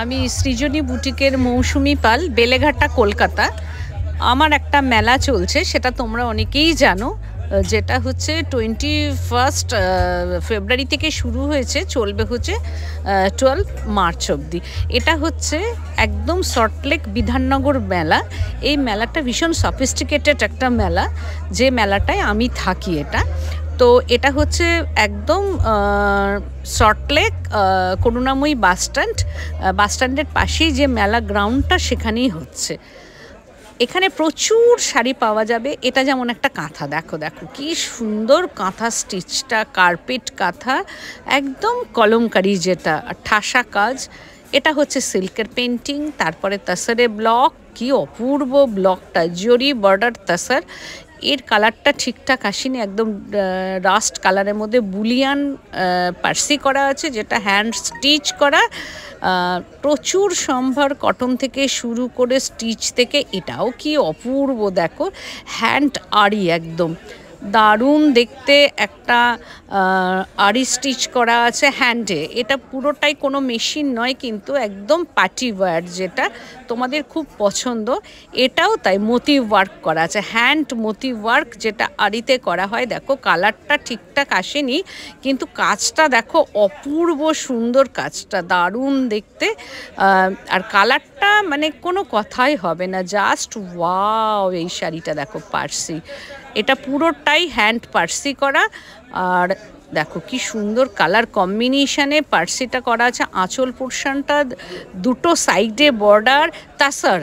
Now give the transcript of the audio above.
আমি সৃজনী বুটিকের মৌসুমি পাল বেলেঘাটা কলকাতা আমার একটা মেলা চলছে সেটা তোমরা অনেকেই জানো যেটা হচ্ছে টোয়েন্টি ফার্স্ট ফেব্রুয়ারি থেকে শুরু হয়েছে চলবে হচ্ছে টুয়েলভ মার্চ অব্দি এটা হচ্ছে একদম সল্টলেক বিধাননগর মেলা এই মেলাটা ভীষণ সফিস্টিকেটেড একটা মেলা যে মেলাটায় আমি থাকি এটা তো এটা হচ্ছে একদম শর্টলেক করুণাময়ী বাস স্ট্যান্ড বাস স্ট্যান্ডের পাশেই যে মেলা গ্রাউন্ডটা সেখানেই হচ্ছে এখানে প্রচুর শাড়ি পাওয়া যাবে এটা যেমন একটা কাঁথা দেখো দেখো কি সুন্দর কাঁথা স্টিচটা কার্পেট কাঁথা একদম কলমকারি যেটা ঠাসা কাজ এটা হচ্ছে সিল্কের পেন্টিং তারপরে তাসারে ব্লক কি অপূর্ব ব্লকটা জরি বর্ডার তাসার এর কালারটা ঠিকঠাক আসেনি একদম রাস্ট কালারের মধ্যে বুলিয়ান পার্সি করা আছে যেটা হ্যান্ড স্টিচ করা প্রচুর সম্ভার কটন থেকে শুরু করে স্টিচ থেকে এটাও কি অপূর্ব দেখো হ্যান্ড আড়ি একদম দারুণ দেখতে একটা আড়ি স্টিচ করা আছে হ্যান্ডে এটা পুরোটাই কোনো মেশিন নয় কিন্তু একদম পার্টি ওয়ার যেটা তোমাদের খুব পছন্দ এটাও তাই মোতি ওয়ার্ক করা আছে হ্যান্ড মোতি ওয়ার্ক যেটা আড়িতে করা হয় দেখো কালারটা ঠিকঠাক আসেনি কিন্তু কাজটা দেখো অপূর্ব সুন্দর কাজটা দারুণ দেখতে আর কালারটা মানে কোনো কথাই হবে না জাস্ট ওয়াও এই শাড়িটা দেখো পার্সি এটা পুরোটাই হ্যান্ড পার্সি করা আর দেখো কি সুন্দর কালার কম্বিনেশানে পার্সিটা করা আছে আঁচল পোর্শনটা দুটো সাইডে বর্ডার তাসার